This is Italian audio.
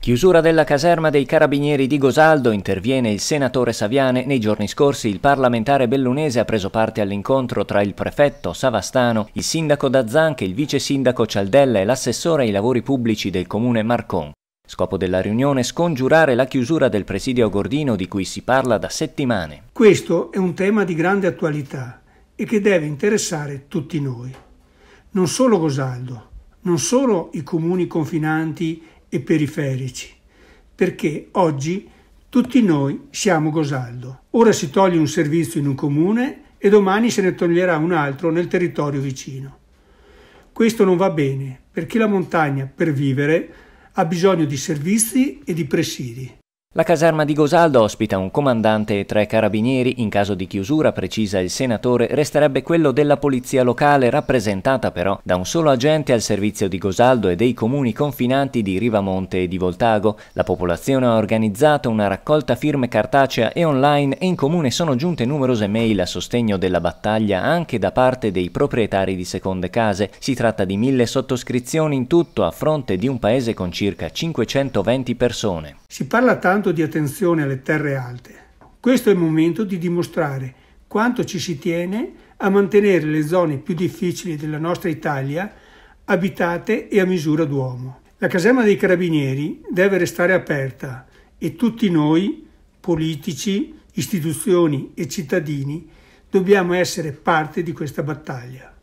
Chiusura della caserma dei carabinieri di Gosaldo interviene il senatore Saviane. Nei giorni scorsi il parlamentare bellunese ha preso parte all'incontro tra il prefetto Savastano, il sindaco Dazzanche, il vice sindaco Cialdella e l'assessore ai lavori pubblici del comune Marcon. Scopo della riunione scongiurare la chiusura del presidio Gordino di cui si parla da settimane. Questo è un tema di grande attualità e che deve interessare tutti noi. Non solo Gosaldo, non solo i comuni confinanti e periferici, perché oggi tutti noi siamo Gosaldo. Ora si toglie un servizio in un comune e domani se ne toglierà un altro nel territorio vicino. Questo non va bene perché la montagna per vivere ha bisogno di servizi e di presidi. La caserma di Gosaldo ospita un comandante e tre carabinieri, in caso di chiusura, precisa il senatore, resterebbe quello della polizia locale, rappresentata però da un solo agente al servizio di Gosaldo e dei comuni confinanti di Rivamonte e di Voltago. La popolazione ha organizzato una raccolta firme cartacea e online e in comune sono giunte numerose mail a sostegno della battaglia anche da parte dei proprietari di seconde case. Si tratta di mille sottoscrizioni in tutto a fronte di un paese con circa 520 persone. Si parla tanto tanto di attenzione alle terre alte. Questo è il momento di dimostrare quanto ci si tiene a mantenere le zone più difficili della nostra Italia abitate e a misura d'uomo. La caserma dei carabinieri deve restare aperta e tutti noi, politici, istituzioni e cittadini, dobbiamo essere parte di questa battaglia.